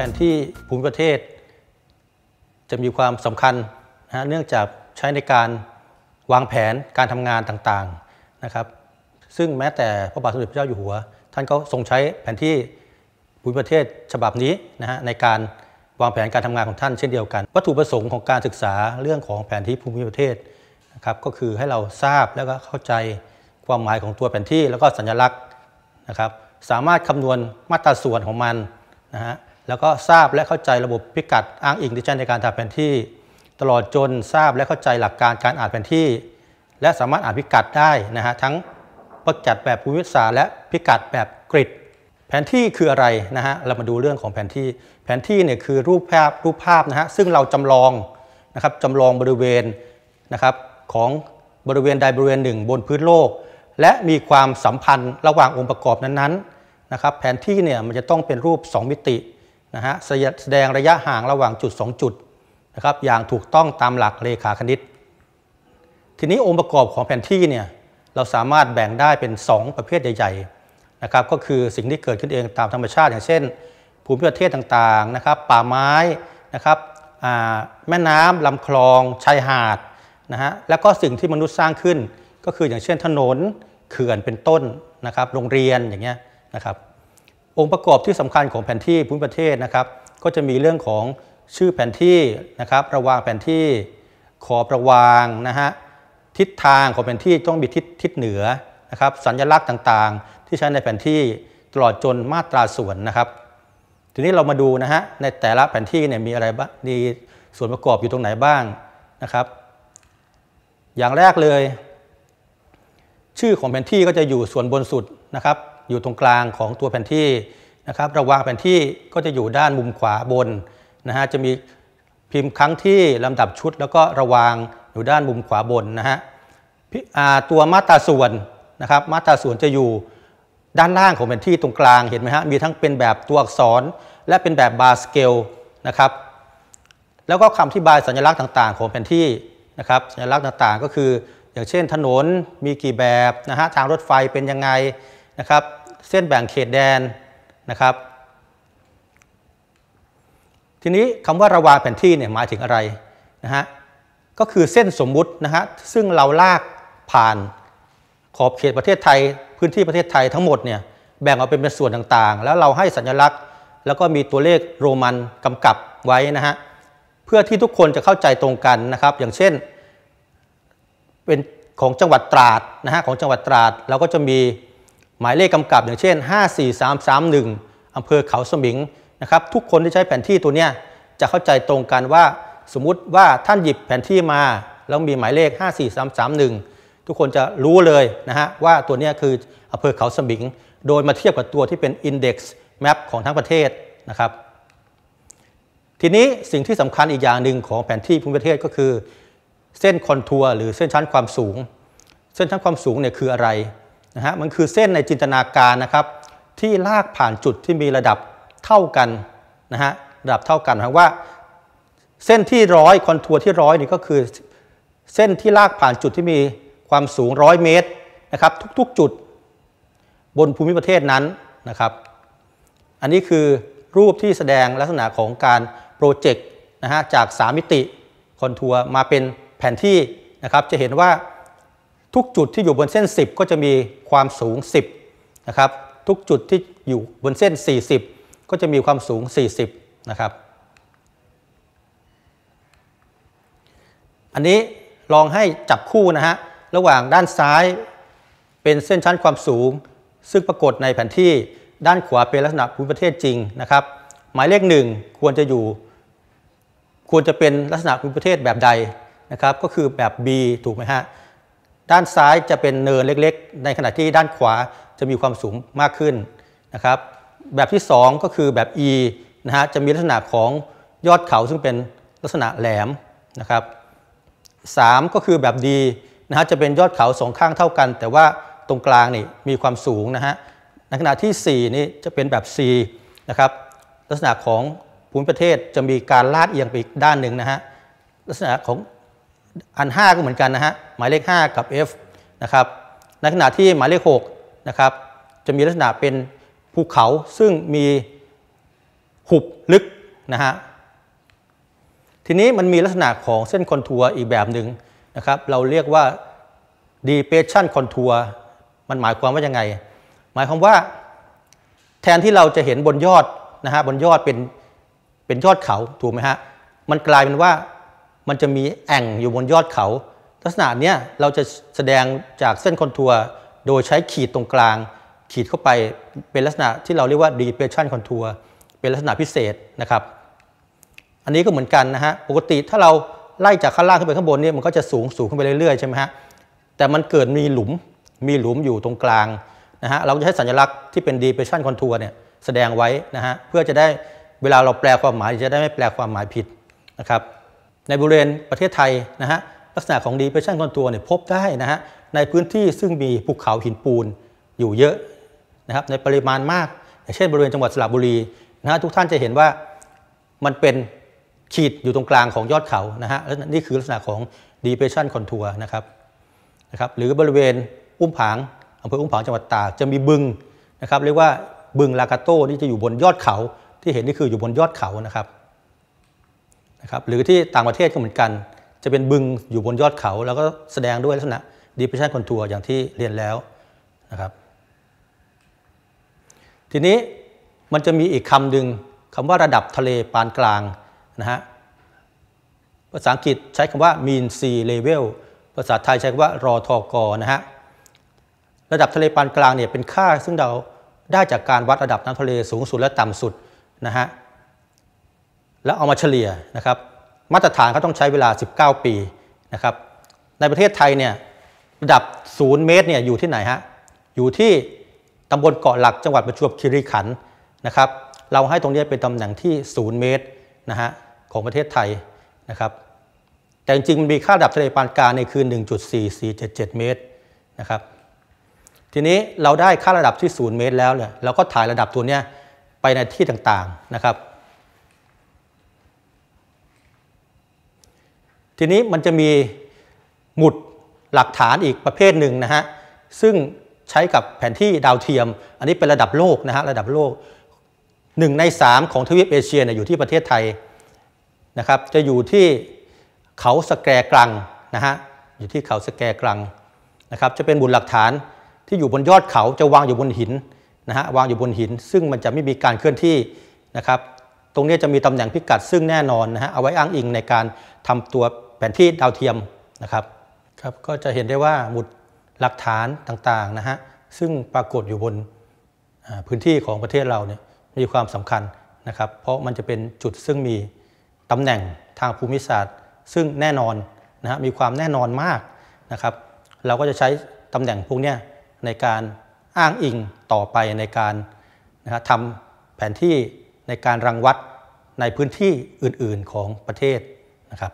แผนที่ภูมิประเทศ จะมีความสำคัญนะเนื่องจากใช้ในการวางแผนการทำงานต่างๆนะครับ ซึ่งแม้แต่พระบาทสมเด็จพระเจ้าอยู่หัว ท่านก็ทรงใช้แผนที่ภูมิประเทศฉบับนี้นะฮะในการวางแผนการทำงานของท่านเช่นเดียวกัน วัตถุประสงค์ของการศึกษาเรื่องของแผนที่ภูมิประเทศนะครับ ก็คือให้เราทราบแล้วก็เข้าใจความหมายของตัวแผนที่แล้วก็สัญลักษณ์นะครับ สามารถคำนวณมาตราส่วนของมันนะฮะแล้วก็ทราบและเข้าใจ ระบบพิกัดอ้างอิงดิจิทัลในการทำแผนที่ ตลอดจนทราบและเข้าใจหลักการการอ่านแผนที่ และสามารถอ่านพิกัดได้นะฮะทั้งพิกัดแบบภูมิศาสตร์และพิกัดแบบกริดแผนที่คืออะไรนะฮะ เรามาดูเรื่องของแผนที่ แผนที่เนี่ยคือรูปภาพรูปภาพนะฮะซึ่งเราจำลองนะครับจำลองบริเวณนะครับของบริเวณใดบริเวณหนึ่งบนพื้นโลก และมีความสัมพันธ์ระหว่างองค์ประกอบนั้นๆนะครับแผนที่เนี่ยมันจะต้องเป็นรูป 2 มิตินะฮะแสดงระยะห่างระหว่างจุด 2 จุดนะครับ อย่างถูกต้องตามหลักเลขาคณิต ทีนี้องค์ประกอบของแผนที่เนี่ยเราสามารถแบ่งได้เป็น 2 ประเภทใหญ่ๆนะครับก็คือสิ่งที่เกิดขึ้นเองตามธรรมชาติอย่างเช่น ภูมิประเทศต่างๆนะครับ ป่าไม้นะครับแม่น้ำ ลำคลองชายหาดนะฮะแล้วก็สิ่งที่มนุษย์สร้างขึ้น ก็คืออย่างเช่นถนนเขื่อนเป็นต้นนะครับ โรงเรียนอย่างเงี้ยนะครับองค์ประกอบที่สำคัญของแผนที่พื้นประเทศนะครับ ก็จะมีเรื่องของชื่อแผนที่นะครับ ระวางแผนที่ขอบระวางนะฮะทิศทางของแผนที่ต้องมีทิศทิศเหนือนะครับ สัญลักษณ์ต่างๆ ที่ใช้ในแผนที่ตลอดจนมาตราส่วนนะครับ ทีนี้เรามาดูนะฮะในแต่ละแผนที่เนี่ยมีอะไรบ้างมีส่วนประกอบอยู่ตรงไหนบ้างนะครับ อย่างแรกเลย ชื่อของแผนที่ก็จะอยู่ส่วนบนสุดนะครับอยู่ตรงกลางของตัวแผนที่นะครับระวางแผนที่ก็จะอยู่ด้านมุมขวาบนนะฮะจะมีพิมพ์ครั้งที่ลำดับชุดแล้วก็ระวางอยู่ด้านมุมขวาบนนะฮะตัวมาตราส่วนนะครับมาตราส่วนจะอยู่ด้านล่างของแผนที่ตรงกลางเห็นไหมฮะมีทั้งเป็นแบบตัวอักษรและเป็นแบบบาร์สเกลนะครับแล้วก็คำที่บายสัญลักษณ์ต่าง ๆของแผนที่นะครับ สัญลักษณ์ต่างๆก็คืออย่างเช่น ถนนมีกี่แบบนะฮะทางรถไฟเป็นยังไงนะครับเส้นแบ่งเขตแดนนะครับทีนี้คำว่าระวางแผนที่เนี่ยหมายถึงอะไรนะฮะก็คือเส้นสมมุตินะฮะซึ่งเราลากผ่านขอบเขตประเทศไทยพื้นที่ประเทศไทยทั้งหมดเนี่ยแบ่งออกเป็นเป็นส่วนต่างๆ แล้วเราให้สัญลักษณ์แล้วก็มีตัวเลขโรมันกำกับไว้นะฮะเพื่อที่ทุกคนจะเข้าใจตรงกันนะครับอย่างเช่น เป็นของจังหวัดตราดนะฮะของจังหวัดตราดเราก็จะมีหมายเลขกำกับอย่างเช่น 54331อำเภอเขาสมิง นะครับ ทุกคนที่ใช้แผนที่ตัวเนี้ยจะเข้าใจตรงกันว่า สมมุติว่าท่านหยิบแผนที่มา แล้วมีหมายเลข 54331 ทุกคนจะรู้เลยนะฮะว่าตัวนี้คืออำเภอเขาสมิง โดยมาเทียบกับตัวที่เป็น Index Map ของทั้งประเทศนะครับ ทีนี้สิ่งที่สำคัญอีกอย่างหนึ่งของแผนที่ภูมิประเทศก็คือเส้นคอนทัวร์หรือเส้นชั้นความสูง เส้นชั้นความสูงเนี่ยคืออะไระฮะมันคือเส้นในจินตนาการนะครับที่ลากผ่านจุดที่มีระดับเท่ากันนะฮะระดับเท่ากันายว่าเส้นที่ร้อยคอนทัวร์ที่ร้อยนี่ก็คือ เส้นที่ลากผ่านจุดที่มีความสูงร้อยเมตรนะครับทุกๆจุดบนภูมิประเทศนั้นนะครับอันนี้คือรูปที่แสดงลักษณะของการโปรเจกต์นะฮะจาก 3 มิติคอนทัวร์มาเป็นแผนที่นะครับจะเห็นว่าทุกจุดที่อยู่บนเส้น 10 ก็จะมีความสูง 10นะครับทุกจุดที่อยู่บนเส้น 40 ก็จะมีความสูง 40นะครับอันนี้ลองให้จับคู่นะฮะระหว่างด้านซ้ายเป็นเส้นชั้นความสูง ซึ่งปรากฏในแผนที่ด้านขวาเป็นลักษณะภูมิประเทศจริงนะครับ หมายเลขหนึ่งควรจะอยู่ควรจะเป็นลักษณะภูมิประเทศแบบใดนะครับก็คือแบบ B ถูกไหมฮะด้านซ้ายจะเป็นเนินเล็กๆ ในขณะที่ด้านขวาจะมีความสูงมากขึ้นนะครับแบบที่ 2 ก็คือแบบ E นะฮะจะมีลักษณะของยอดเขาซึ่งเป็นลักษณะแหลมนะครับสก็คือแบบ D นะฮะจะเป็นยอดเขาสองข้างเท่ากันแต่ว่าตรงกลางนี่มีความสูงนะฮะในขณะที่ 4 นี่จะเป็นแบบ C นะครับลักษณะของภูมิประเทศจะมีการลาดเอียงไปอีกด้านหนึ่งนะฮะลักษณะของอัน 5 ก็เหมือนกันนะฮะ หมายเลข 5 กับ F นะครับ ในขณะที่หมายเลข6นะครับ จะมีลักษณะเป็นภูเขาซึ่งมี หุบ ลึก นะฮะ ทีนี้มันมีลักษณะของเส้นคอนทัวร์อีกแบบหนึ่งนะครับ เราเรียกว่า depression contour มันหมายความว่ายังไง หมายความว่า แทนที่เราจะเห็นบนยอด นะฮะ บนยอดเป็นเป็นยอดเขา ถูกไหมฮะมันกลายเป็นว่ามันจะมีแอ่งอยู่บนยอดเขา ลักษณะเนี้ยเราจะแสดงจากเส้นคอนทัวร์โดยใช้ขีดตรงกลาง ขีดเข้าไปเป็นลักษณะที่เราเรียกว่า depression contour เป็นลักษณะพิเศษนะครับ อันนี้ก็เหมือนกันนะฮะปกติถ้าเราไล่จากข้างล่างขึ้นไปข้างบนเนี่ยมันก็จะสูงสูงขึ้นไปเรื่อย ๆใช่ไหมฮะแต่มันเกิดมีหลุมมีหลุมอยู่ตรงกลางนะฮะเราจะใช้สัญลักษณ์ที่เป็น depression contour เนี่ยแสดงไว้นะฮะเพื่อจะได้เวลาเราแปลความหมายจะได้ไม่แปลความหมายผิดนะครับในบริเวณประเทศไทยนะฮะลักษณะของดีเพรสชันคอนตัวเนี่ยพบได้นะฮะในพื้นที่ซึ่งมีภูเขาหินปูนอยู่เยอะนะครับในปริมาณมากอย่างเช่นบริเวณจังหวัดสระบุรีนะฮะทุกท่านจะเห็นว่ามันเป็นขีดอยู่ตรงกลางของยอดเขานะฮะและนี่คือลักษณะของดีเพรสชันคอนตัวนะครับนะครับหรือบริเวณอุ้มผางอำเภออุ้มผางจังหวัดตากจะมีบึงนะครับเรียกว่าบึงลากาโต้นี่จะอยู่บนยอดเขาที่เห็นนี่คืออยู่บนยอดเขานะครับนะครับหรือที่ต่างประเทศก็เหมือนกัน จะเป็นบึงอยู่บนยอดเขาแล้วก็แสดงด้วยลักษณะ depression contour อย่างที่เรียนแล้วนะครับ ทีนี้มันจะมีอีกคำหนึ่งคำว่าระดับทะเลปานกลางนะฮะภาษาอังกฤษใช้คำว่า mean sea level ภาษาไทยใช้คำว่ารอทอกอนะฮะระดับทะเลปานกลางเนี่ยเป็นค่าซึ่งเราได้จากการวัดระดับน้ำทะเลสูงสุดและต่ำสุดนะฮะแล้วเอามาเฉลี่ยนะครับ มาตรฐานเขาต้องใช้เวลา 19 ปีนะครับ ในประเทศไทยเนี่ย ระดับ 0 เมตร เนี่ย อยู่ที่ไหนฮะ อยู่ที่ตำบลเกาะหลักจังหวัดประจวบคีรีขันธ์ นะครับ เราให้ตรงนี้เป็นตำแหน่งที่ 0 เมตร นะฮะ ของประเทศไทย นะครับ แต่จริงๆ มันมีค่าระดับทะเลปานกลางในคืน 1.4477 เมตร นะครับ ทีนี้เราได้ค่าระดับที่ 0 เมตรแล้วเนี่ยเราก็ถ่ายระดับตัวเนี้ย ไปในที่ต่างๆ นะครับทีนี้มันจะมี หมุดหลักฐานอีกประเภทหนึ่งนะฮะซึ่งใช้กับแผนที่ดาวเทียม อันนี้เป็นระดับโลกนะฮะระดับโลก1ใน3 ของทวีปเอเชียนะยอยู่ที่ประเทศไทยนะครับจะอยู่ที่เขาสแกกรังนะฮะอยู่ที่เขาสแกกรังนะครับจะเป็นบุญหลักฐานที่อยู่บนยอดเขาจะวางอยู่บนหินนะฮะวางอยู่บนหิน ซึ่งมันจะไม่มีการเคลื่อนที่นะครับตรงนี้จะมีตำแหน่ง พิกัดซึ่งแน่นอนนะฮะเอาไว้อ้างอิงในการทำตัวแผนที่ดาวเทียมนะครับครับก็จะเห็นได้ว่าหมุดหลักฐานต่างๆนะฮะ ซึ่งปรากฏอยู่บนพื้นที่ของประเทศเราเนี่ยมีความสำคัญนะครับ เพราะมันจะเป็นจุดซึ่งมีตำแหน่งทางภูมิศาสตร์ ซึ่งแน่นอนนะฮะ มีความแน่นอนมากนะครับ เราก็จะใช้ตำแหน่งพวกนี้ในการอ้างอิงต่อไปในการนะฮะทำแผนที่ในการรังวัดในพื้นที่อื่นๆของประเทศนะครับ